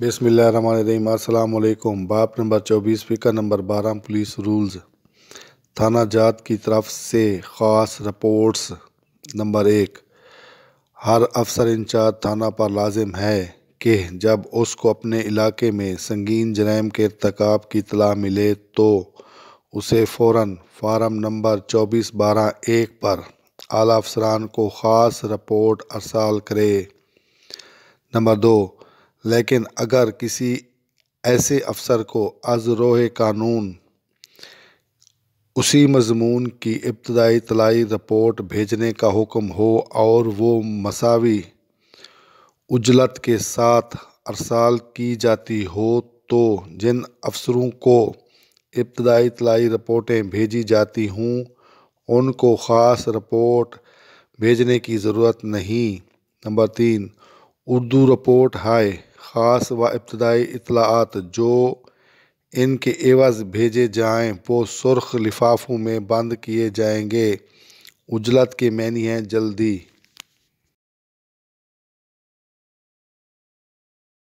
बिसमीम अल्लाम बाप नंबर चौबीस फ़िका नंबर बारह पुलिस रूल्स थाना जात की तरफ से ख़ास रिपोर्ट्स नंबर एक हर अफसर इंचार्ज थाना पर लाजिम है कि जब उसको अपने इलाके में संगीन जराम के इरतकब की तलाह मिले तो उसे फ़ौर फारम नंबर चौबीस बारह एक पर आला अफसरान को ख़ास रिपोर्ट अरसाल करे नंबर दो लेकिन अगर किसी ऐसे अफसर को अज रोह कानून उसी मजमून की इब्तदाई तलाई रिपोर्ट भेजने का हुक्म हो और वो मसावी उजलत के साथ अरसाल की जाती हो तो जिन अफसरों को इब्तदाई तलाई रिपोर्टें भेजी जाती हूँ उनको ख़ास रिपोर्ट भेजने की ज़रूरत नहीं नंबर तीन उर्दू रिपोर्ट हाय ख़ास व इब्तदाई इतलात जो इनके एवज़ भेजे जाएँ वो सुर्ख लिफाफों में बंद किए जाएंगे उजलत के मैनी हैं जल्दी